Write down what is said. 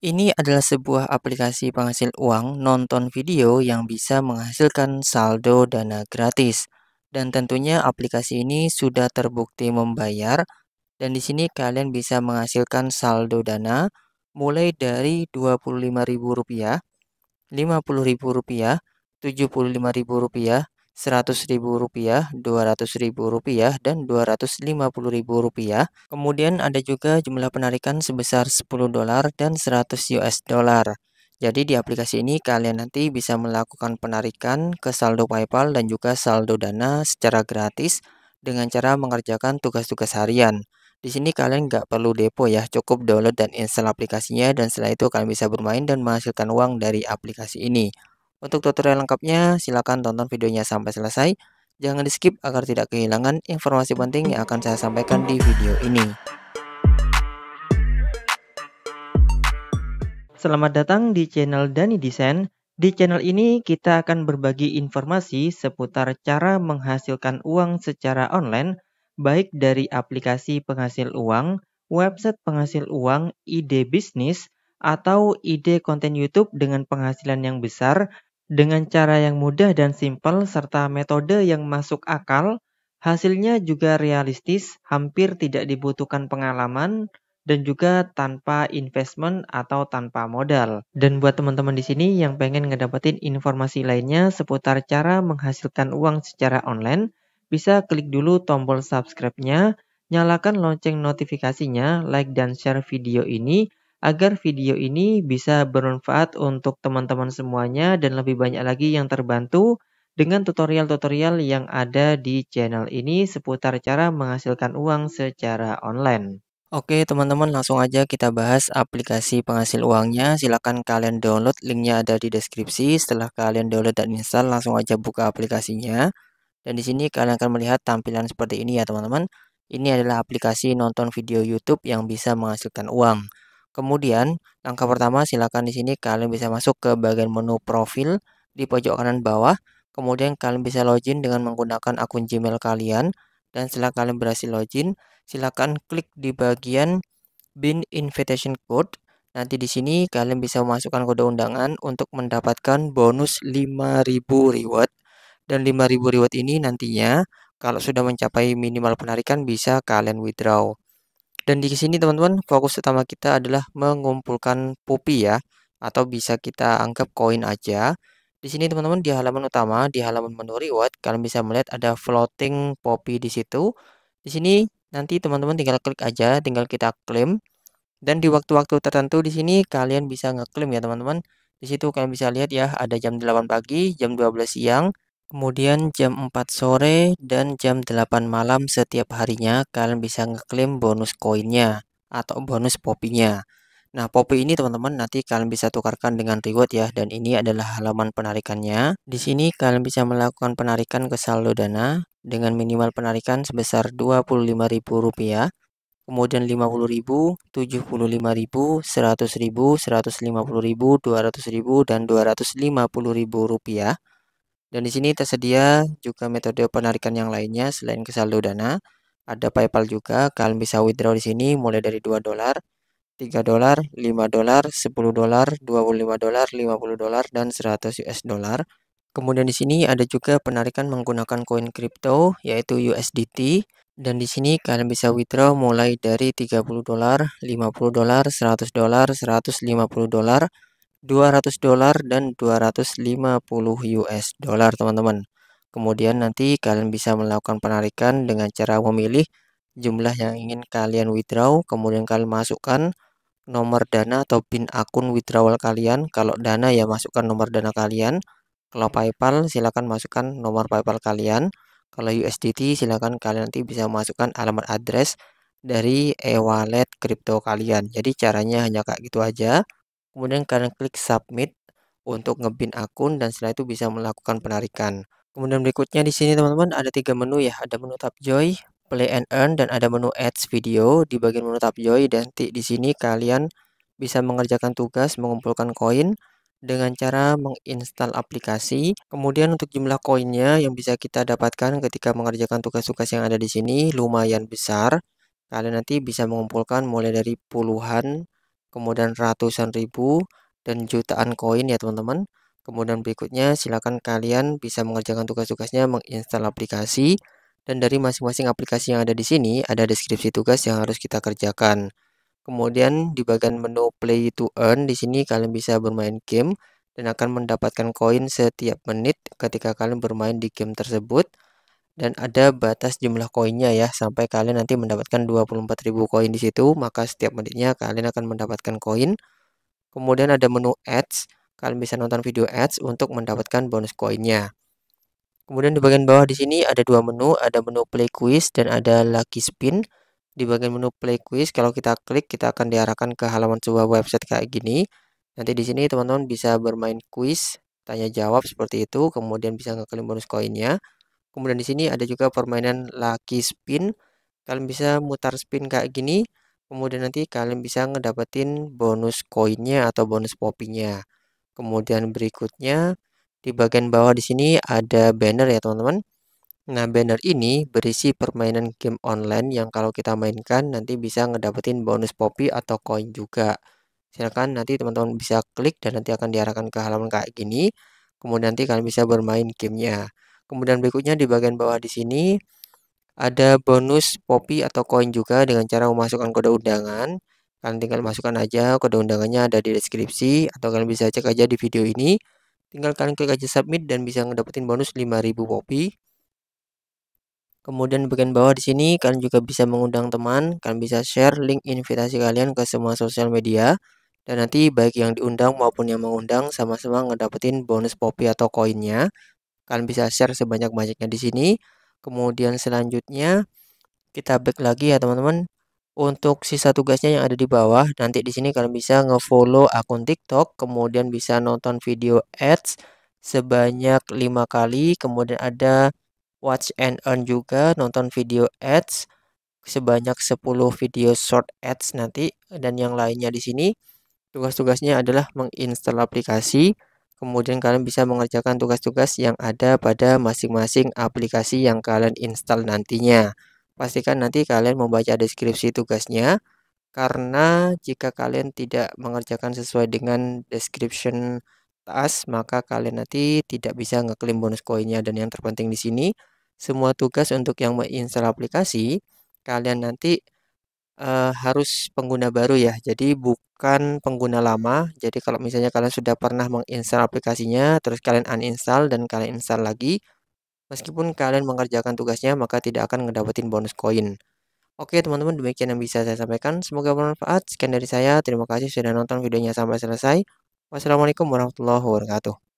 Ini adalah sebuah aplikasi penghasil uang nonton video yang bisa menghasilkan saldo dana gratis. Dan tentunya aplikasi ini sudah terbukti membayar dan di sini kalian bisa menghasilkan saldo dana mulai dari Rp25.000, Rp50.000, Rp75.000, 100.000 rupiah, 200.000 rupiah, dan 250.000 rupiah. Kemudian ada juga jumlah penarikan sebesar 10 dolar dan 100 US dollar. Jadi di aplikasi ini kalian nanti bisa melakukan penarikan ke saldo PayPal dan juga saldo Dana secara gratis dengan cara mengerjakan tugas-tugas harian. Di sini kalian nggak perlu depo ya, cukup download dan install aplikasinya dan setelah itu kalian bisa bermain dan menghasilkan uang dari aplikasi ini. Untuk tutorial lengkapnya, silakan tonton videonya sampai selesai. Jangan di skip agar tidak kehilangan informasi penting yang akan saya sampaikan di video ini. Selamat datang di channel Dani Desain. Di channel ini kita akan berbagi informasi seputar cara menghasilkan uang secara online, baik dari aplikasi penghasil uang, website penghasil uang, ide bisnis, atau ide konten YouTube dengan penghasilan yang besar dengan cara yang mudah dan simpel serta metode yang masuk akal, hasilnya juga realistis, hampir tidak dibutuhkan pengalaman, dan juga tanpa investment atau tanpa modal. Dan buat teman-teman di sini yang pengen ngedapetin informasi lainnya seputar cara menghasilkan uang secara online, bisa klik dulu tombol subscribe-nya, nyalakan lonceng notifikasinya, like dan share video ini, agar video ini bisa bermanfaat untuk teman-teman semuanya dan lebih banyak lagi yang terbantu dengan tutorial-tutorial yang ada di channel ini seputar cara menghasilkan uang secara online. Oke teman-teman langsung aja kita bahas aplikasi penghasil uangnya silahkan kalian download linknya ada di deskripsi setelah kalian download dan install langsung aja buka aplikasinya dan di sini kalian akan melihat tampilan seperti ini ya teman-teman ini adalah aplikasi nonton video YouTube yang bisa menghasilkan uang Kemudian, langkah pertama silakan di sini kalian bisa masuk ke bagian menu profil di pojok kanan bawah. Kemudian kalian bisa login dengan menggunakan akun Gmail kalian dan setelah kalian berhasil login, silakan klik di bagian bin invitation code. Nanti di sini kalian bisa memasukkan kode undangan untuk mendapatkan bonus 5000 reward dan 5000 reward ini nantinya kalau sudah mencapai minimal penarikan bisa kalian withdraw. Dan di sini teman-teman fokus utama kita adalah mengumpulkan pupi ya atau bisa kita anggap koin aja. Di sini teman-teman di halaman utama di halaman menu reward kalian bisa melihat ada floating popi di situ. Di sini nanti teman-teman tinggal klik aja, tinggal kita klaim. Dan di waktu-waktu tertentu di sini kalian bisa ngeklaim ya teman-teman. Di situ kalian bisa lihat ya ada jam 8 pagi, jam 12 siang, Kemudian jam 4 sore dan jam 8 malam setiap harinya kalian bisa ngeklaim bonus koinnya atau bonus popinya. Nah, popi ini teman-teman nanti kalian bisa tukarkan dengan reward ya dan ini adalah halaman penarikannya. Di sini kalian bisa melakukan penarikan ke saldo dana dengan minimal penarikan sebesar Rp25.000, kemudian Rp50.000, Rp75.000, Rp100.000, Rp150.000, Rp200.000 dan rp rupiah. Dan di sini tersedia juga metode penarikan yang lainnya selain ke saldo Dana. Ada PayPal juga, kalian bisa withdraw di sini mulai dari 2 dolar, 3 dolar, 5 dolar, 10 dolar, 25 dolar, 50 dolar, dan 100 US dolar. Kemudian di sini ada juga penarikan menggunakan koin kripto yaitu USDT dan di sini kalian bisa withdraw mulai dari 30 dolar, 50 dolar, 100 dolar, 150 dolar, 200 dolar dan 250 US dollar teman-teman. Kemudian nanti kalian bisa melakukan penarikan dengan cara memilih jumlah yang ingin kalian withdraw, kemudian kalian masukkan nomor dana atau PIN akun withdrawal kalian. Kalau dana ya masukkan nomor dana kalian. Kalau PayPal silahkan masukkan nomor PayPal kalian. Kalau USDT silahkan kalian nanti bisa masukkan alamat address dari e-wallet crypto kalian. Jadi caranya hanya kayak gitu aja. Kemudian kalian klik submit untuk ngebin akun dan setelah itu bisa melakukan penarikan. Kemudian berikutnya di sini teman-teman ada tiga menu ya, ada menu tab joy, play and earn dan ada menu ads video. Di bagian menu tab joy dan di sini kalian bisa mengerjakan tugas mengumpulkan koin dengan cara menginstal aplikasi. Kemudian untuk jumlah koinnya yang bisa kita dapatkan ketika mengerjakan tugas-tugas yang ada di sini lumayan besar. Kalian nanti bisa mengumpulkan mulai dari puluhan kemudian ratusan ribu, dan jutaan koin ya teman-teman. Kemudian berikutnya silakan kalian bisa mengerjakan tugas-tugasnya menginstal aplikasi dan dari masing-masing aplikasi yang ada di sini ada deskripsi tugas yang harus kita kerjakan. Kemudian di bagian menu play to earn di sini kalian bisa bermain game dan akan mendapatkan koin setiap menit ketika kalian bermain di game tersebut dan ada batas jumlah koinnya ya sampai kalian nanti mendapatkan 24.000 koin di situ maka setiap menitnya kalian akan mendapatkan koin kemudian ada menu ads kalian bisa nonton video ads untuk mendapatkan bonus koinnya kemudian di bagian bawah di sini ada dua menu ada menu play quiz dan ada lucky spin di bagian menu play quiz kalau kita klik kita akan diarahkan ke halaman sebuah website kayak gini nanti di sini teman-teman bisa bermain quiz tanya jawab seperti itu kemudian bisa ngeklaim bonus koinnya Kemudian di sini ada juga permainan lucky spin. Kalian bisa mutar spin kayak gini. Kemudian nanti kalian bisa ngedapetin bonus koinnya atau bonus popinya. Kemudian berikutnya di bagian bawah di sini ada banner ya teman-teman. Nah banner ini berisi permainan game online yang kalau kita mainkan nanti bisa ngedapetin bonus popi atau koin juga. Silahkan nanti teman-teman bisa klik dan nanti akan diarahkan ke halaman kayak gini. Kemudian nanti kalian bisa bermain gamenya. Kemudian berikutnya di bagian bawah di sini ada bonus popi atau koin juga dengan cara memasukkan kode undangan. Kalian tinggal masukkan aja kode undangannya ada di deskripsi atau kalian bisa cek aja di video ini. Tinggal kalian klik aja submit dan bisa ngedapetin bonus 5000 popi. Kemudian bagian bawah di sini kalian juga bisa mengundang teman, kalian bisa share link invitasi kalian ke semua sosial media dan nanti baik yang diundang maupun yang mengundang sama-sama ngedapetin bonus popi atau koinnya Kalian bisa share sebanyak-banyaknya di sini. Kemudian selanjutnya kita back lagi ya teman-teman. Untuk sisa tugasnya yang ada di bawah, nanti di sini kalian bisa ngefollow akun TikTok, kemudian bisa nonton video ads sebanyak lima kali, kemudian ada watch and earn juga, nonton video ads sebanyak 10 video short ads nanti dan yang lainnya di sini. Tugas-tugasnya adalah menginstal aplikasi, Kemudian kalian bisa mengerjakan tugas-tugas yang ada pada masing-masing aplikasi yang kalian install nantinya. Pastikan nanti kalian membaca deskripsi tugasnya karena jika kalian tidak mengerjakan sesuai dengan description task, maka kalian nanti tidak bisa ngeklaim bonus koinnya dan yang terpenting di sini semua tugas untuk yang menginstal aplikasi kalian nanti uh, harus pengguna baru ya. Jadi bukan pengguna lama. Jadi kalau misalnya kalian sudah pernah menginstal aplikasinya, terus kalian uninstall dan kalian install lagi, meskipun kalian mengerjakan tugasnya maka tidak akan ngedapetin bonus koin. Oke teman-teman demikian yang bisa saya sampaikan. Semoga bermanfaat. Sekian dari saya. Terima kasih sudah nonton videonya sampai selesai. Wassalamualaikum warahmatullahi wabarakatuh.